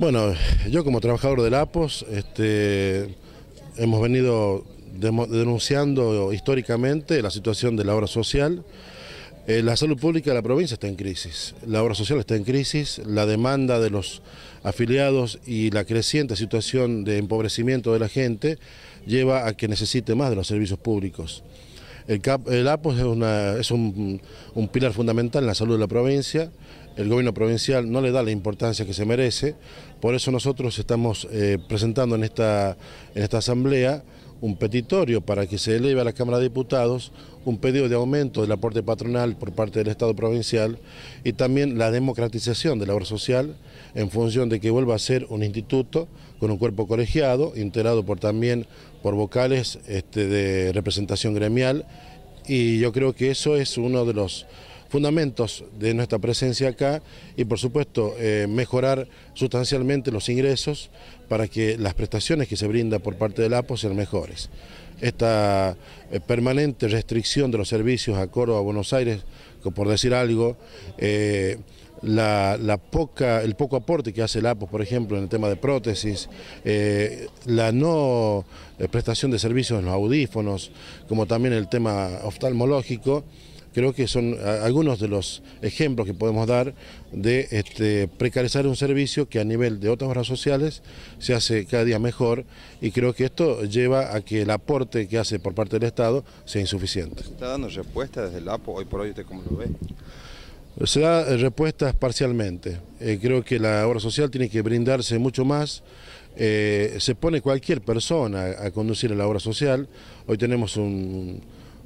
Bueno, yo como trabajador del APOS este, hemos venido denunciando históricamente la situación de la obra social. Eh, la salud pública de la provincia está en crisis, la obra social está en crisis, la demanda de los afiliados y la creciente situación de empobrecimiento de la gente lleva a que necesite más de los servicios públicos. El, APOS pues, es, un, pilar fundamental en la salud de la provincia, el gobierno provincial no le da la importancia que se merece, por eso nosotros estamos eh, presentando en esta, en esta asamblea un petitorio para que se eleve a la Cámara de Diputados un pedido de aumento del aporte patronal por parte del Estado provincial y también la democratización de la obra social en función de que vuelva a ser un instituto con un cuerpo colegiado, integrado por también por vocales este, de representación gremial y yo creo que eso es uno de los fundamentos de nuestra presencia acá y por supuesto eh, mejorar sustancialmente los ingresos para que las prestaciones que se brinda por parte del APO sean mejores. Esta eh, permanente restricción de los servicios a Córdoba, a Buenos Aires, por decir algo, eh, la, poca, el poco aporte que hace el Apo por ejemplo, en el tema de prótesis, la no prestación de servicios en los audífonos, como también el tema oftalmológico, creo que son algunos de los ejemplos que podemos dar de este, precarizar un servicio que a nivel de otras obras sociales se hace cada día mejor y creo que esto lleva a que el aporte que hace por parte del Estado sea insuficiente. ¿Se está dando respuesta desde el APO hoy por hoy? ¿Usted cómo lo ve? Se da eh, respuesta parcialmente. Eh, creo que la obra social tiene que brindarse mucho más. Eh, se pone cualquier persona a conducir a la obra social. Hoy tenemos un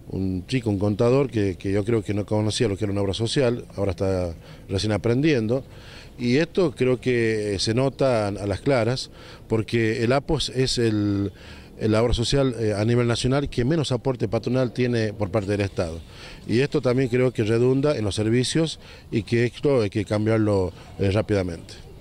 un chico, un contador, que, yo creo que no conocía lo que era una obra social, ahora está recién aprendiendo. Y esto creo que se nota a, las claras, porque el APOS es el, la obra social eh, a nivel nacional que menos aporte patronal tiene por parte del Estado. Y esto también creo que redunda en los servicios y que esto hay que cambiarlo eh, rápidamente.